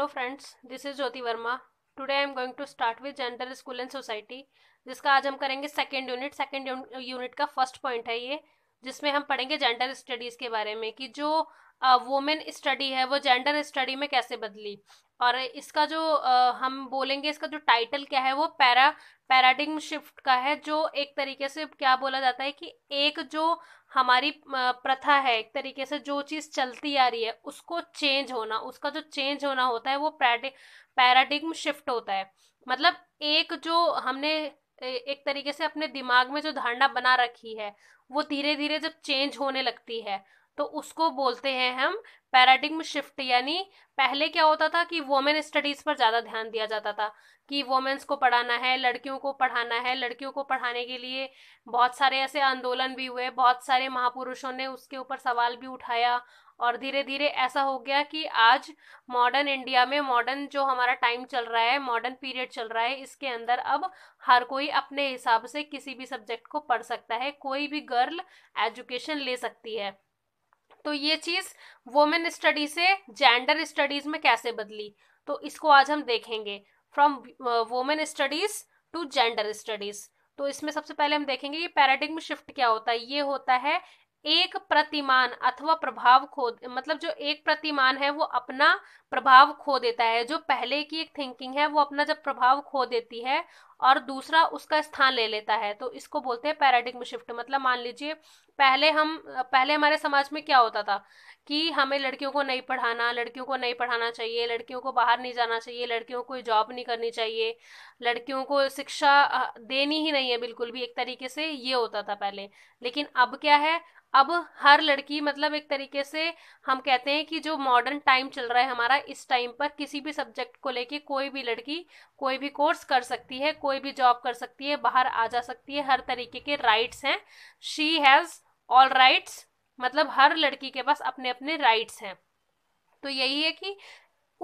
hello friends this is Jyoti Verma today I am going to start with gender school and society जिसका आज हम करेंगे second unit second unit का first point है ये जिसमें हम पढ़ेंगे जेंडर स्टडीज़ के बारे में कि जो वोमेन स्टडी है वो जेंडर स्टडी में कैसे बदली और इसका जो आ, हम बोलेंगे इसका जो टाइटल क्या है वो पैरा पैराडिग्म शिफ्ट का है जो एक तरीके से क्या बोला जाता है कि एक जो हमारी प्रथा है एक तरीके से जो चीज़ चलती आ रही है उसको चेंज होना उसका जो चेंज होना होता है वो पैराडिग्म शिफ्ट होता है मतलब एक जो हमने एक तरीके से अपने दिमाग में जो धारणा बना रखी है वो धीरे धीरे जब चेंज होने लगती है तो उसको बोलते हैं हम पैराडिग्म शिफ्ट यानी पहले क्या होता था कि वोमेन स्टडीज़ पर ज़्यादा ध्यान दिया जाता था कि वोमेंस को पढ़ाना है लड़कियों को पढ़ाना है लड़कियों को पढ़ाने के लिए बहुत सारे ऐसे आंदोलन भी हुए बहुत सारे महापुरुषों ने उसके ऊपर सवाल भी उठाया और धीरे धीरे ऐसा हो गया कि आज मॉडर्न इंडिया में मॉडर्न जो हमारा टाइम चल रहा है मॉडर्न पीरियड चल रहा है इसके अंदर अब हर कोई अपने हिसाब से किसी भी सब्जेक्ट को पढ़ सकता है कोई भी गर्ल एजुकेशन ले सकती है तो ये चीज वोमेन स्टडी से जेंडर स्टडीज में कैसे बदली तो इसको आज हम देखेंगे from women studies to gender studies तो इसमें सबसे पहले हम देखेंगे ये पैराडिग्म शिफ्ट क्या होता है ये होता है एक प्रतिमान अथवा प्रभाव खो मतलब जो एक प्रतिमान है वो अपना प्रभाव खो देता है जो पहले की एक थिंकिंग है वो अपना जब प्रभाव खो देती है और दूसरा उसका स्थान ले लेता है तो इसको बोलते हैं पैराडिग्म शिफ्ट मतलब मान लीजिए पहले हम पहले हमारे समाज में क्या होता था कि हमें लड़कियों को नहीं पढ़ाना लड़कियों को नहीं पढ़ाना चाहिए लड़कियों को बाहर नहीं जाना चाहिए लड़कियों को जॉब नहीं करनी चाहिए लड़कियों को शिक्षा देनी ही नहीं है बिल्कुल भी एक तरीके से ये होता था पहले लेकिन अब क्या है अब हर लड़की मतलब एक तरीके से हम कहते हैं कि जो मॉडर्न टाइम चल रहा है हमारा इस टाइम पर किसी भी सब्जेक्ट को लेके कोई भी लड़की कोई भी कोर्स कर सकती है कोई भी जॉब कर सकती है बाहर आ जा सकती है हर तरीके के राइट्स हैं शी हैज़ ऑल राइट्स मतलब हर लड़की के पास अपने अपने राइट्स हैं तो यही है कि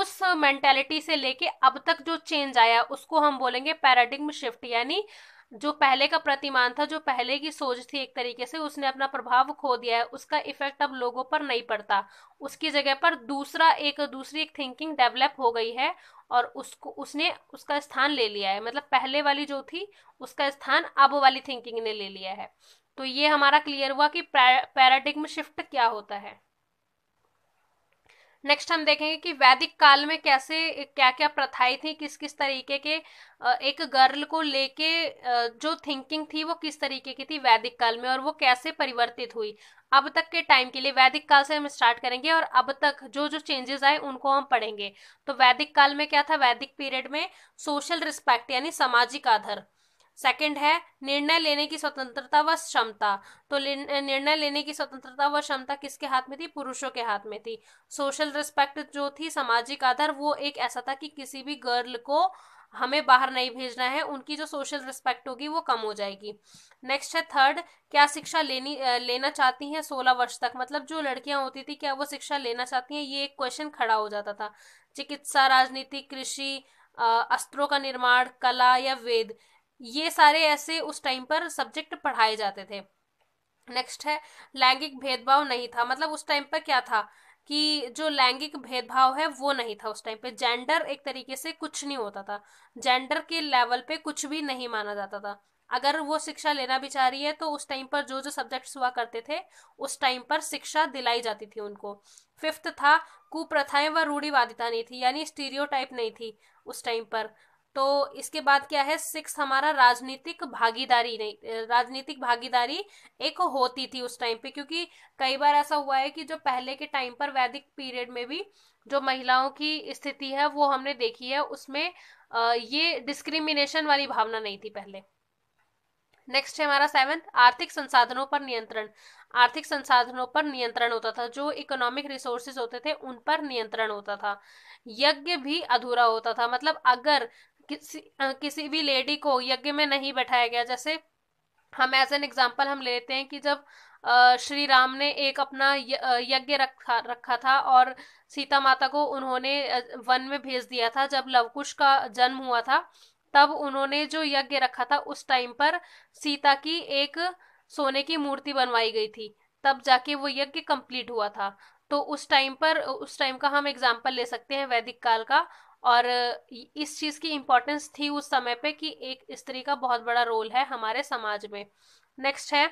उस मेंटेलिटी से लेके अब तक जो चेंज आया उसको हम बोलेंगे पैराडिग्म शिफ्ट यानी जो पहले का प्रतिमान था जो पहले की सोच थी एक तरीके से उसने अपना प्रभाव खो दिया है उसका इफेक्ट अब लोगों पर नहीं पड़ता उसकी जगह पर दूसरा एक दूसरी एक थिंकिंग डेवलप हो गई है और उसको उसने उसका स्थान ले लिया है मतलब पहले वाली जो थी उसका स्थान अब वाली थिंकिंग ने ले लिया है तो ये हमारा क्लियर हुआ कि पैराडिग्म शिफ्ट क्या होता है नेक्स्ट हम देखेंगे कि वैदिक काल में कैसे क्या क्या प्रथाएं थी किस किस तरीके के एक गर्ल को लेके जो थिंकिंग थी वो किस तरीके की थी वैदिक काल में और वो कैसे परिवर्तित हुई अब तक के टाइम के लिए वैदिक काल से हम स्टार्ट करेंगे और अब तक जो जो चेंजेस आए उनको हम पढ़ेंगे तो वैदिक काल में क्या था वैदिक पीरियड में सोशल रिस्पेक्ट यानी सामाजिक आधार सेकंड है निर्णय लेने की स्वतंत्रता व क्षमता तो निर्णय लेने की स्वतंत्रता व क्षमता किसके हाथ में थी पुरुषों के हाथ में थी सोशल रिस्पेक्ट जो थी सामाजिक आधार वो एक ऐसा था कि किसी भी गर्ल को हमें बाहर नहीं भेजना है उनकी जो सोशल रिस्पेक्ट होगी वो कम हो जाएगी नेक्स्ट है थर्ड क्या शिक्षा लेनी लेना चाहती हैं सोलह वर्ष तक मतलब जो लड़कियां होती थी क्या वो शिक्षा लेना चाहती हैं ये एक क्वेश्चन खड़ा हो जाता था चिकित्सा राजनीति कृषि अस्त्रों का निर्माण कला या वेद ये सारे ऐसे उस टाइम पर सब्जेक्ट पढ़ाए जाते थे नेक्स्ट है लैंगिक भेदभाव नहीं था मतलब उस टाइम पर क्या था कि जो लैंगिक भेदभाव है वो नहीं था उस टाइम पे जेंडर एक तरीके से कुछ नहीं होता था जेंडर के लेवल पे कुछ भी नहीं माना जाता था अगर वो शिक्षा लेना भी चाह रही है तो उस टाइम पर जो जो सब्जेक्ट्स हुआ करते थे उस टाइम पर शिक्षा दिलाई जाती थी उनको फिफ्थ था कुप्रथाएं व रूढ़ीवादिता नहीं थी यानी स्टीरियोटाइप नहीं थी उस टाइम पर तो इसके बाद क्या है सिक्स हमारा राजनीतिक भागीदारी नहीं राजनीतिक भागीदारी एक होती थी उस टाइम पे क्योंकि कई बार ऐसा हुआ है कि जो पहले के टाइम पर वैदिक पीरियड में भी जो महिलाओं की स्थिति है वो हमने देखी है उसमें ये डिस्क्रिमिनेशन वाली भावना नहीं थी पहले नेक्स्ट है हमारा सेवेंथ आर्थिक संसाधनों पर नियंत्रण आर्थिक संसाधनों पर नियंत्रण होता था जो इकोनॉमिक रिसोर्सेज होते थे उन पर नियंत्रण होता था यज्ञ भी अधूरा होता था मतलब अगर किसी किसी भी लेडी को यज्ञ में नहीं बैठाया गया जैसे हम एज एन एग्जाम्पल हम लेते हैं कि जब श्री राम ने एक अपना यज्ञ रखा रखा था और सीता माता को उन्होंने वन में भेज दिया था जब लवकुश का जन्म हुआ था तब उन्होंने जो यज्ञ रखा था उस टाइम पर सीता की एक सोने की मूर्ति बनवाई गई थी तब जाके वो यज्ञ कंप्लीट हुआ था तो उस टाइम पर उस टाइम का हम एग्जाम्पल ले सकते हैं वैदिक काल का और इस चीज़ की इम्पोर्टेंस थी उस समय पे कि एक स्त्री का बहुत बड़ा रोल है हमारे समाज में नेक्स्ट है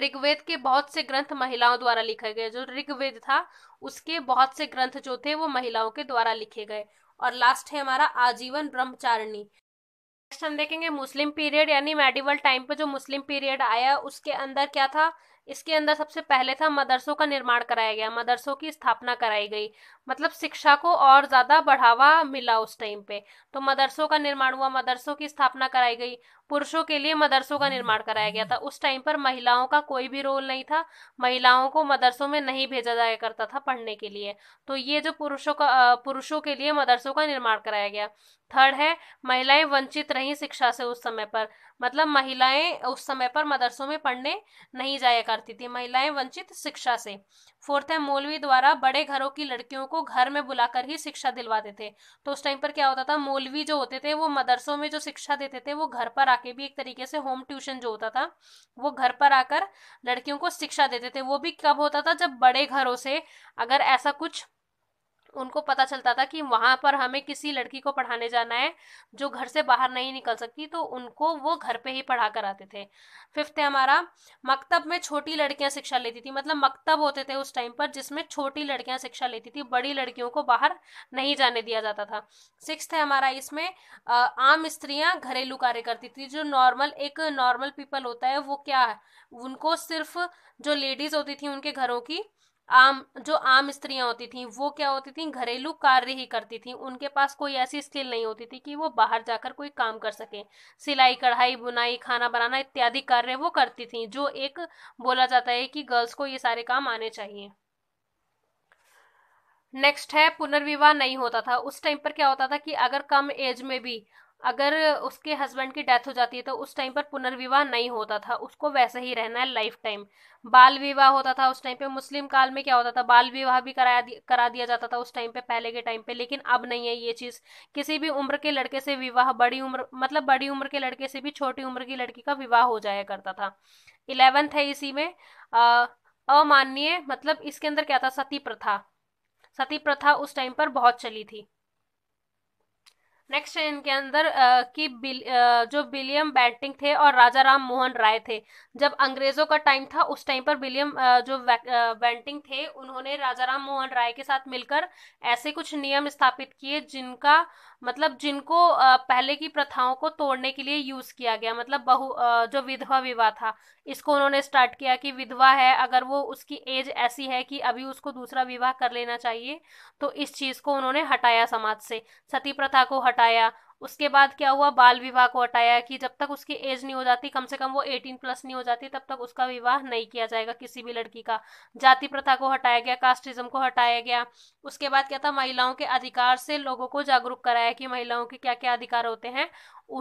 ऋग्वेद के बहुत से ग्रंथ महिलाओं द्वारा लिखे गए जो ऋग्वेद था उसके बहुत से ग्रंथ जो थे वो महिलाओं के द्वारा लिखे गए और लास्ट है हमारा आजीवन ब्रह्मचारिणी नेक्स्ट हम देखेंगे मुस्लिम पीरियड यानी मेडिवल टाइम पे जो मुस्लिम पीरियड आया उसके अंदर क्या था इसके अंदर सबसे पहले था मदरसों का निर्माण कराया गया मदरसों की स्थापना कराई गई मतलब शिक्षा को और ज़्यादा बढ़ावा मिला उस टाइम पे तो मदरसों का निर्माण हुआ मदरसों की स्थापना कराई गई पुरुषों के लिए मदरसों का निर्माण कराया गया था उस टाइम पर महिलाओं का कोई भी रोल नहीं था महिलाओं को मदरसों में नहीं भेजा जाया करता था पढ़ने के लिए तो ये जो पुरुषों का पुरुषों के लिए मदरसों का निर्माण कराया गया थर्ड है महिलाएं वंचित रहीं शिक्षा से उस समय पर मतलब महिलाएं उस समय पर मदरसों में पढ़ने नहीं जाया करती थी महिलाएं वंचित शिक्षा से फोर्थ है मौलवी द्वारा बड़े घरों की लड़कियों को घर में बुलाकर ही शिक्षा दिलवाते थे तो उस टाइम पर क्या होता था मौलवी जो होते थे वो मदरसों में जो शिक्षा देते थे वो घर पर आके भी एक तरीके से होम ट्यूशन जो होता था वो घर पर आकर लड़कियों को शिक्षा देते थे वो भी कब होता था जब बड़े घरों से अगर ऐसा कुछ उनको पता चलता था कि वहाँ पर हमें किसी लड़की को पढ़ाने जाना है जो घर से बाहर नहीं निकल सकती तो उनको वो घर पे ही पढ़ा कर आते थे फिफ्थ है हमारा मकतब में छोटी लड़कियाँ शिक्षा लेती थी मतलब मकतब होते थे उस टाइम पर जिसमें छोटी लड़कियाँ शिक्षा लेती थी बड़ी लड़कियों को बाहर नहीं जाने दिया जाता था सिक्स है हमारा इसमें आम स्त्रियाँ घरेलू कार्य करती थी जो नॉर्मल एक नॉर्मल पीपल होता है वो क्या है उनको सिर्फ जो लेडीज होती थी उनके घरों की आम जो आम स्त्रियां होती थीं वो क्या होती थीं घरेलू कार्य ही करती थीं उनके पास कोई ऐसी स्किल नहीं होती थी कि वो बाहर जाकर कोई काम कर सकें सिलाई कढ़ाई बुनाई खाना बनाना इत्यादि कार्य वो करती थीं जो एक बोला जाता है कि गर्ल्स को ये सारे काम आने चाहिए नेक्स्ट है पुनर्विवाह नहीं होता था उस टाइम पर क्या होता था कि अगर कम एज में भी अगर उसके हस्बैंड की डेथ हो जाती है तो उस टाइम पर पुनर्विवाह नहीं होता था उसको वैसे ही रहना है लाइफ टाइम बाल विवाह होता था उस टाइम पे मुस्लिम काल में क्या होता था बाल विवाह भी कराया करा दिया जाता था उस टाइम पे पहले के टाइम पे लेकिन अब नहीं है ये चीज़ किसी भी उम्र के लड़के से विवाह बड़ी उम्र मतलब बड़ी उम्र के लड़के से भी छोटी उम्र की लड़की का विवाह हो जाया करता था इलेवेंथ है इसी में अमान्य मतलब इसके अंदर क्या था सती प्रथा सती प्रथा उस टाइम पर बहुत चली थी नेक्स्ट है इनके अंदर आ, कि बिल, आ, जो विलियम बैंटिंग थे और राजा राम मोहन राय थे जब अंग्रेज़ों का टाइम था उस टाइम पर विलियम जो बैंटिंग थे उन्होंने राजा राम मोहन राय के साथ मिलकर ऐसे कुछ नियम स्थापित किए जिनका मतलब जिनको पहले की प्रथाओं को तोड़ने के लिए यूज़ किया गया मतलब बहु जो विधवा विवाह था इसको उन्होंने स्टार्ट किया कि विधवा है अगर वो उसकी एज ऐसी है कि अभी उसको दूसरा विवाह कर लेना चाहिए तो इस चीज़ को उन्होंने हटाया समाज से सती प्रथा को हटा हटाया उसके बाद क्या हुआ बाल विवाह को हटाया कि जब तक उसकी एज नहीं हो जाती कम से कम वो एटीन प्लस नहीं हो जाती तब तक उसका विवाह नहीं किया जाएगा किसी भी लड़की का जाति प्रथा को हटाया गया कास्टिज्म को हटाया गया उसके बाद क्या था महिलाओं के अधिकार से लोगों को जागरूक कराया कि महिलाओं के क्या क्या अधिकार होते हैं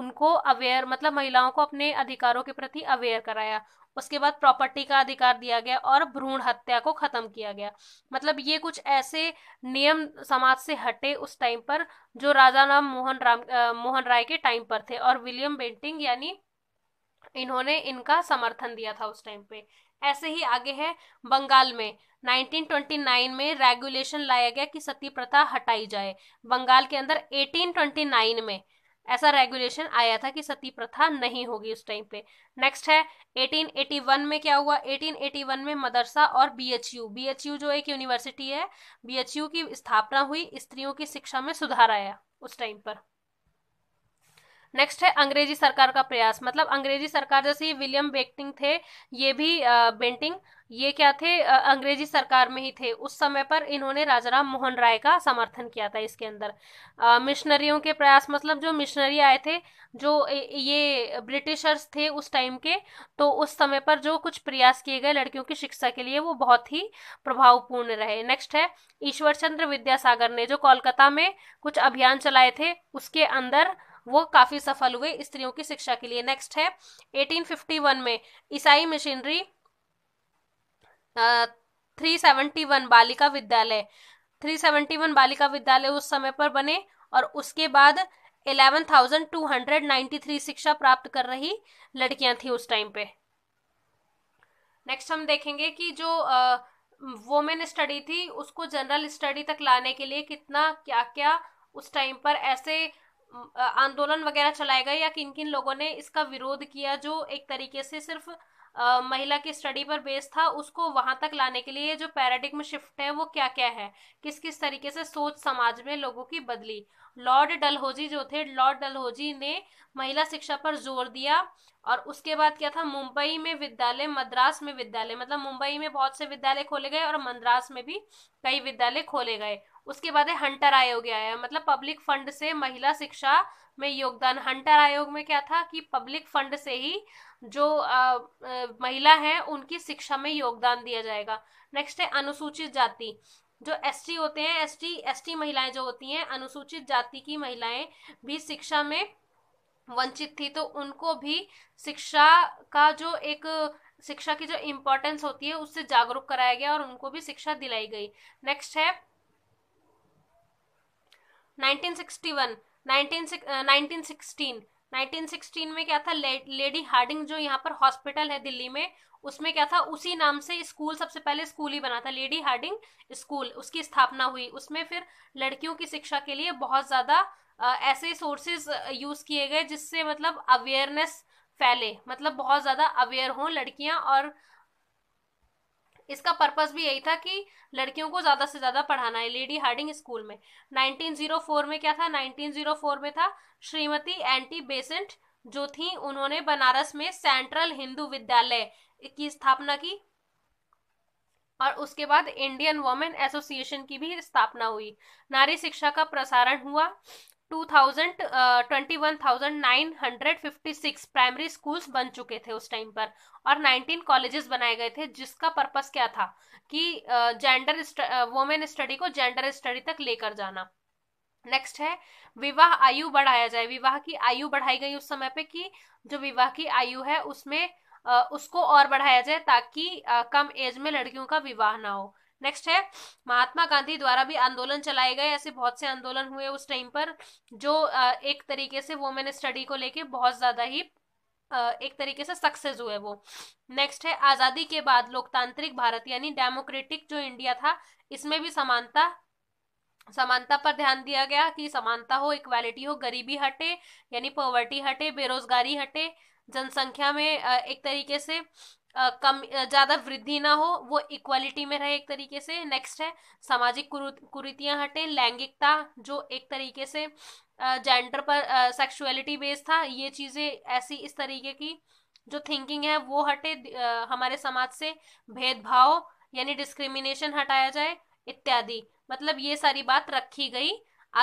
उनको अवेयर मतलब महिलाओं को अपने अधिकारों के प्रति अवेयर कराया उसके बाद प्रॉपर्टी का अधिकार दिया गया और भ्रूण हत्या को खत्म किया गया मतलब ये कुछ ऐसे नियम समाज से हटे उस टाइम पर जो राजा राम मोहन राम मोहन राय के टाइम पर थे और विलियम बेंटिंग यानी इन्होंने इनका समर्थन दिया था उस टाइम पे ऐसे ही आगे है बंगाल में 1929 में रेगुलेशन लाया गया कि सती प्रथा हटाई जाए बंगाल के अंदर 1829 में ऐसा रेगुलेशन आया था कि सती प्रथा नहीं होगी उस टाइम पे नेक्स्ट है 1881 में क्या हुआ 1881 में मदरसा और बीएचयू बीएचयू जो एक यूनिवर्सिटी है बीएचयू की स्थापना हुई स्त्रियों की शिक्षा में सुधार आया उस टाइम पर नेक्स्ट है अंग्रेजी सरकार का प्रयास मतलब अंग्रेजी सरकार जैसे विलियम बेंटिंग थे ये भी बेंटिंग ये क्या थे अंग्रेजी सरकार में ही थे उस समय पर इन्होंने राजाराम मोहन राय का समर्थन किया था इसके अंदर मिशनरियों के प्रयास मतलब जो मिशनरी आए थे जो ये ब्रिटिशर्स थे उस टाइम के तो उस समय पर जो कुछ प्रयास किए गए लड़कियों की शिक्षा के लिए वो बहुत ही प्रभावपूर्ण रहे नेक्स्ट है ईश्वर चंद्र विद्यासागर ने जो कोलकाता में कुछ अभियान चलाए थे उसके अंदर वो काफी सफल हुए स्त्रियों की शिक्षा के लिए नेक्स्ट है 1851 में ईसाई मिशनरी थ्री सेवेंटी वन बालिका विद्यालय थ्री सेवेंटी वन बालिका विद्यालय उस समय पर बने और उसके बाद eleven thousand two hundred ninety three शिक्षा प्राप्त कर रही लड़कियां थी उस टाइम पे नेक्स्ट हम देखेंगे कि जो वोमेन स्टडी थी उसको जनरल स्टडी तक लाने के लिए कितना क्या क्या उस टाइम पर ऐसे आंदोलन वगैरह चलाए गए या किन किन लोगों ने इसका विरोध किया जो एक तरीके से सिर्फ महिला की स्टडी पर बेस्ड था उसको वहां तक लाने के लिए जो पैराडिग्म शिफ्ट है वो क्या क्या है किस किस तरीके से सोच समाज में लोगों की बदली लॉर्ड डलहोजी जो थे लॉर्ड डलहौजी ने महिला शिक्षा पर जोर दिया और उसके बाद क्या था मुंबई में विद्यालय मद्रास में विद्यालय मतलब मुंबई में बहुत से विद्यालय खोले गए और मद्रास में भी कई विद्यालय खोले गए उसके बाद है हंटर आयोग आया मतलब पब्लिक फंड से महिला शिक्षा में योगदान हंटर आयोग में क्या था कि पब्लिक फंड से ही जो आ, आ, महिला है उनकी शिक्षा में योगदान दिया जाएगा नेक्स्ट है अनुसूचित जाति जो एस होते हैं एस टी महिलाएं जो होती हैं अनुसूचित जाति की महिलाएं भी शिक्षा में वंचित थी तो उनको भी शिक्षा का जो एक शिक्षा की जो इम्पोर्टेंस होती है उससे जागरूक कराया गया और उनको भी शिक्षा दिलाई गई नेक्स्ट है 1961 1916 1916 में क्या था लेडी हार्डिंग जो यहाँ पर हॉस्पिटल है दिल्ली में उसमें क्या था उसी नाम से स्कूल सबसे पहले स्कूल ही बना था लेडी हार्डिंग स्कूल उसकी स्थापना हुई उसमें फिर लड़कियों की शिक्षा के लिए बहुत ज़्यादा ऐसे सोर्सेज यूज़ किए गए जिससे मतलब अवेयरनेस फैले मतलब बहुत ज़्यादा अवेयर हों लड़कियां और इसका पर्पज भी यही था कि लड़कियों को ज़्यादा से ज़्यादा पढ़ाना है लेडी हार्डिंग स्कूल में 1904 में क्या था 1904 में था श्रीमती एंटी बेसेंट जो थी उन्होंने बनारस में सेंट्रल हिंदू विद्यालय की स्थापना की और उसके बाद इंडियन वोमेन एसोसिएशन की भी स्थापना हुई नारी शिक्षा का प्रसारण हुआ two thousand twenty one thousand nine hundred fifty six primary schools बन चुके थे उस टाइम पर और नाइनटीन कॉलेजेस बनाए गए थे जिसका पर्पस क्या था कि जेंडर वोमेन स्टडी को जेंडर स्टडी तक लेकर जाना नेक्स्ट है विवाह आयु बढ़ाया जाए विवाह की आयु बढ़ाई गई उस समय पे कि जो विवाह की आयु है उसमें uh, उसको और बढ़ाया जाए ताकि uh, कम एज में लड़कियों का विवाह ना हो नेक्स्ट है महात्मा गांधी द्वारा भी आंदोलन चलाए गए ऐसे बहुत से आंदोलन हुए उस टाइम पर जो एक तरीके से वोमेन स्टडी को लेके बहुत ज़्यादा ही एक तरीके से सक्सेस हुए वो नेक्स्ट है आज़ादी के बाद लोकतांत्रिक भारत यानी डेमोक्रेटिक जो इंडिया था इसमें भी समानता समानता पर ध्यान दिया गया कि समानता हो इक्वालिटी हो गरीबी हटे यानी पॉवर्टी हटे बेरोजगारी हटे जनसंख्या में एक तरीके से कम ज़्यादा वृद्धि ना हो वो इक्वालिटी में रहे एक तरीके से नेक्स्ट है सामाजिक कुरीतियाँ हटे लैंगिकता जो एक तरीके से जेंडर पर सेक्सुअलिटी बेस्ड था ये चीज़ें ऐसी इस तरीके की जो थिंकिंग है वो हटे आ, हमारे समाज से भेदभाव यानी डिस्क्रिमिनेशन हटाया जाए इत्यादि मतलब ये सारी बात रखी गई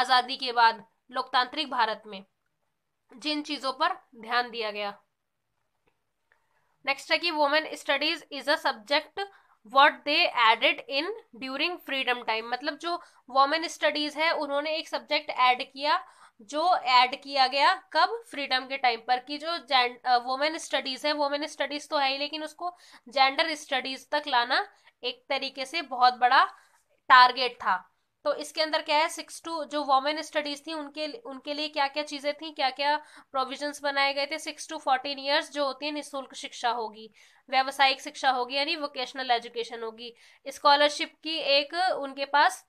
आज़ादी के बाद लोकतांत्रिक भारत में जिन चीज़ों पर ध्यान दिया गया नेक्स्ट है कि women studies is a subject what they added in during freedom time मतलब जो वोमेन स्टडीज है उन्होंने एक सब्जेक्ट एड किया जो ऐड किया गया कब फ्रीडम के टाइम पर कि जो वोमेन स्टडीज है वोमेन स्टडीज तो है ही लेकिन उसको जेंडर स्टडीज तक लाना एक तरीके से बहुत बड़ा टारगेट था तो इसके अंदर क्या है सिक्स टू जो वोमेन स्टडीज थी उनके उनके लिए क्या क्या चीजें थी क्या क्या प्रोविजंस बनाए गए थे सिक्स टू फोर्टीन ईयर्स जो होती है निःशुल्क शिक्षा होगी व्यावसायिक शिक्षा होगी यानी वोकेशनल एजुकेशन होगी स्कॉलरशिप की एक उनके पास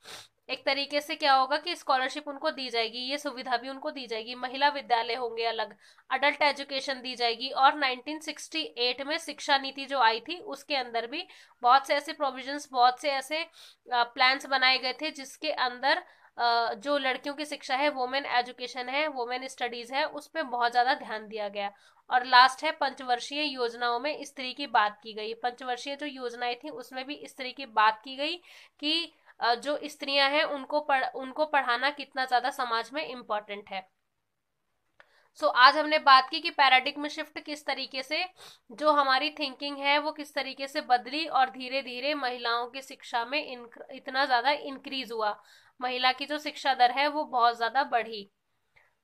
एक तरीके से क्या होगा कि स्कॉलरशिप उनको दी जाएगी ये सुविधा भी उनको दी जाएगी महिला विद्यालय होंगे अलग अडल्ट एजुकेशन दी जाएगी और 1968 में शिक्षा नीति जो आई थी उसके अंदर भी बहुत से ऐसे प्रोविजंस बहुत से ऐसे प्लान्स बनाए गए थे जिसके अंदर जो लड़कियों की शिक्षा है वोमेन एजुकेशन है वोमेन स्टडीज है उस पर बहुत ज़्यादा ध्यान दिया गया और लास्ट है पंचवर्षीय योजनाओं में स्त्री की बात की गई पंचवर्षीय जो योजनाएं थी उसमें भी स्त्री की बात की गई कि जो स्त्रियां हैं उनको पढ़ उनको पढ़ाना कितना ज़्यादा समाज में इम्पॉर्टेंट है सो so, आज हमने बात की कि पैराडिग्म शिफ्ट किस तरीके से जो हमारी थिंकिंग है वो किस तरीके से बदली और धीरे धीरे महिलाओं की शिक्षा में इतना ज़्यादा इंक्रीज हुआ महिला की जो शिक्षा दर है वो बहुत ज़्यादा बढ़ी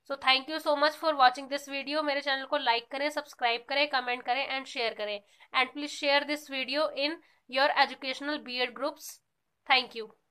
so thank you so much for watching this video मेरे चैनल को लाइक करें सब्सक्राइब करें कमेंट करें एंड शेयर करें and please share this video in your educational B Ed groups thank you